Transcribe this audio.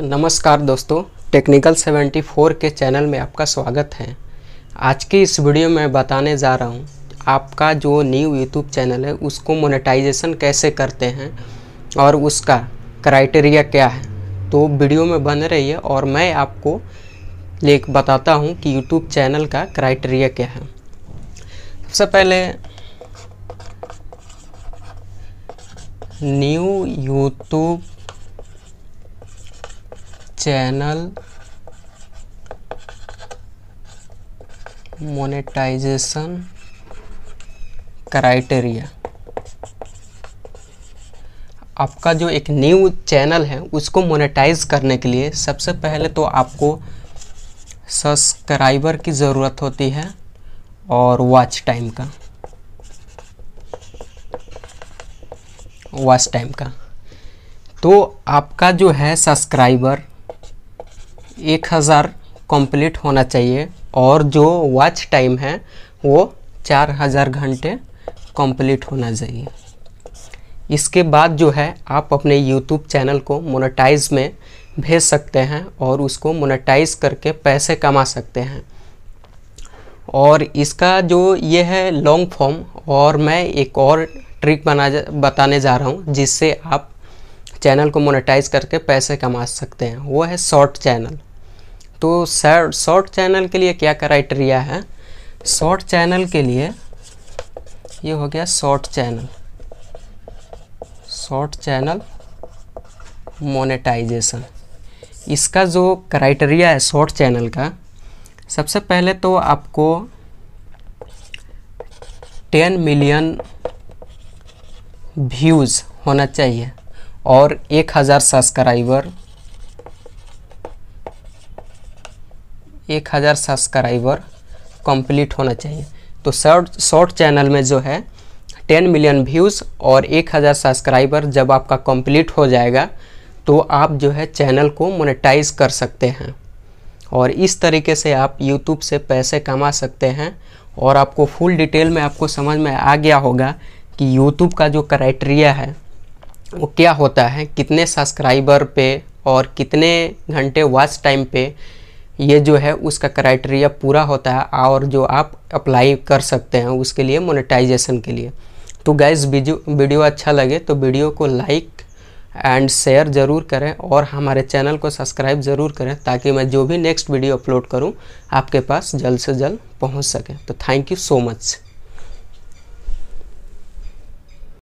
नमस्कार दोस्तों टेक्निकल 74 के चैनल में आपका स्वागत है आज की इस वीडियो में बताने जा रहा हूँ आपका जो न्यू यूट्यूब चैनल है उसको मोनेटाइजेशन कैसे करते हैं और उसका क्राइटेरिया क्या है तो वीडियो में बन रही है और मैं आपको लेख बताता हूँ कि यूट्यूब चैनल का क्राइटेरिया क्या है सबसे पहले new YouTube channel monetization criteria आपका जो एक न्यू चैनल है उसको मोनेटाइज करने के लिए सबसे पहले तो आपको सब्सक्राइबर की ज़रूरत होती है और वॉच टाइम का वॉच टाइम का तो आपका जो है सब्सक्राइबर एक हज़ार कम्प्लीट होना चाहिए और जो वॉच टाइम है वो चार हज़ार घंटे कम्प्लीट होना चाहिए इसके बाद जो है आप अपने यूट्यूब चैनल को मोनेटाइज में भेज सकते हैं और उसको मोनेटाइज करके पैसे कमा सकते हैं और इसका जो ये है लॉन्ग फॉर्म और मैं एक और ट्रिक बना जा, बताने जा रहा हूँ जिससे आप चैनल को मोनेटाइज करके पैसे कमा सकते हैं वो है शॉर्ट चैनल तो शॉर्ट चैनल के लिए क्या क्राइटेरिया है शॉर्ट चैनल के लिए ये हो गया short channel short channel monetization इसका जो क्राइटेरिया है शॉर्ट चैनल का सबसे पहले तो आपको 10 मिलियन व्यूज़ होना चाहिए और 1000 सब्सक्राइबर एक हज़ार सब्सक्राइबर कंप्लीट होना चाहिए तो शॉर्ट शॉर्ट चैनल में जो है टेन मिलियन व्यूज़ और एक हज़ार सब्सक्राइबर जब आपका कंप्लीट हो जाएगा तो आप जो है चैनल को मोनेटाइज कर सकते हैं और इस तरीके से आप यूट्यूब से पैसे कमा सकते हैं और आपको फुल डिटेल में आपको समझ में आ गया होगा कि यूट्यूब का जो क्राइटेरिया है वो क्या होता है कितने सब्सक्राइबर पे और कितने घंटे वॉच टाइम पे ये जो है उसका क्राइटेरिया पूरा होता है और जो आप अप्लाई कर सकते हैं उसके लिए मोनेटाइजेशन के लिए तो गाइज वीडियो अच्छा लगे तो वीडियो को लाइक एंड शेयर ज़रूर करें और हमारे चैनल को सब्सक्राइब ज़रूर करें ताकि मैं जो भी नेक्स्ट वीडियो अपलोड करूं आपके पास जल्द से जल्द पहुंच सके तो थैंक यू सो मच